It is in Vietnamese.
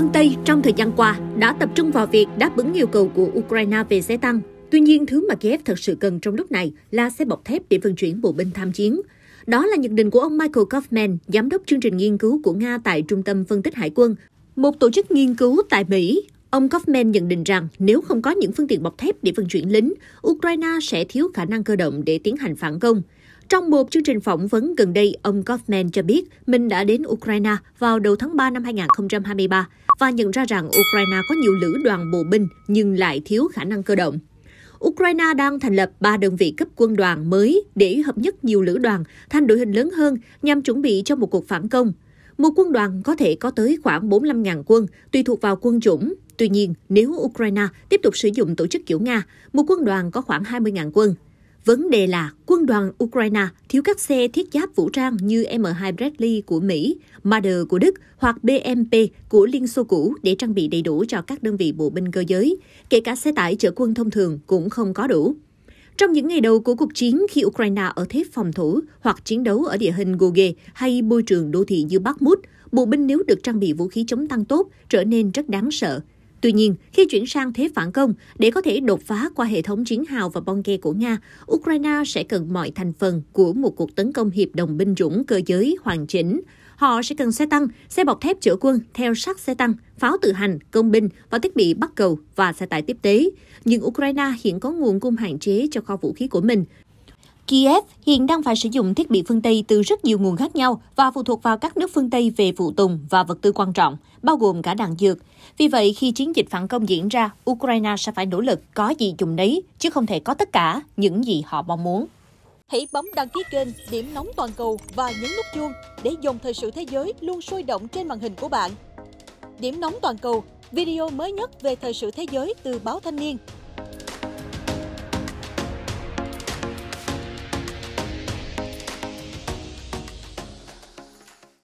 phương Tây trong thời gian qua đã tập trung vào việc đáp ứng yêu cầu của Ukraine về xe tăng. Tuy nhiên, thứ mà Kiev thật sự cần trong lúc này là xe bọc thép để vận chuyển bộ binh tham chiến. Đó là nhận định của ông Michael Kaufman, giám đốc chương trình nghiên cứu của Nga tại Trung tâm Phân tích Hải quân, một tổ chức nghiên cứu tại Mỹ. Ông Kaufman nhận định rằng nếu không có những phương tiện bọc thép để vận chuyển lính, Ukraine sẽ thiếu khả năng cơ động để tiến hành phản công. Trong một chương trình phỏng vấn gần đây, ông Kaufman cho biết mình đã đến Ukraine vào đầu tháng 3 năm 2023 và nhận ra rằng Ukraine có nhiều lữ đoàn bộ binh nhưng lại thiếu khả năng cơ động. Ukraine đang thành lập 3 đơn vị cấp quân đoàn mới để hợp nhất nhiều lữ đoàn thành đội hình lớn hơn nhằm chuẩn bị cho một cuộc phản công. Một quân đoàn có thể có tới khoảng 45.000 quân, tùy thuộc vào quân chủng. Tuy nhiên, nếu Ukraine tiếp tục sử dụng tổ chức kiểu Nga, một quân đoàn có khoảng 20.000 quân. Vấn đề là quân đoàn Ukraine thiếu các xe thiết giáp vũ trang như M2 Bradley của Mỹ, Marder của Đức hoặc BMP của Liên Xô cũ để trang bị đầy đủ cho các đơn vị bộ binh cơ giới, kể cả xe tải chở quân thông thường cũng không có đủ. Trong những ngày đầu của cuộc chiến khi Ukraine ở thế phòng thủ hoặc chiến đấu ở địa hình gồ ghề hay môi trường đô thị như Bakhmut, bộ binh nếu được trang bị vũ khí chống tăng tốt trở nên rất đáng sợ, Tuy nhiên, khi chuyển sang thế phản công để có thể đột phá qua hệ thống chiến hào và bong ke của Nga, Ukraine sẽ cần mọi thành phần của một cuộc tấn công hiệp đồng binh chủng cơ giới hoàn chỉnh. Họ sẽ cần xe tăng, xe bọc thép chở quân theo sát xe tăng, pháo tự hành, công binh và thiết bị bắt cầu và xe tải tiếp tế. Nhưng Ukraine hiện có nguồn cung hạn chế cho kho vũ khí của mình, Kiev hiện đang phải sử dụng thiết bị phương Tây từ rất nhiều nguồn khác nhau và phụ thuộc vào các nước phương Tây về phụ tùng và vật tư quan trọng, bao gồm cả đạn dược. Vì vậy, khi chiến dịch phản công diễn ra, Ukraine sẽ phải nỗ lực có gì dùng đấy, chứ không thể có tất cả những gì họ mong muốn. Hãy bấm đăng ký kênh Điểm Nóng Toàn Cầu và nhấn nút chuông để dòng thời sự thế giới luôn sôi động trên màn hình của bạn. Điểm Nóng Toàn Cầu, video mới nhất về thời sự thế giới từ báo Thanh Niên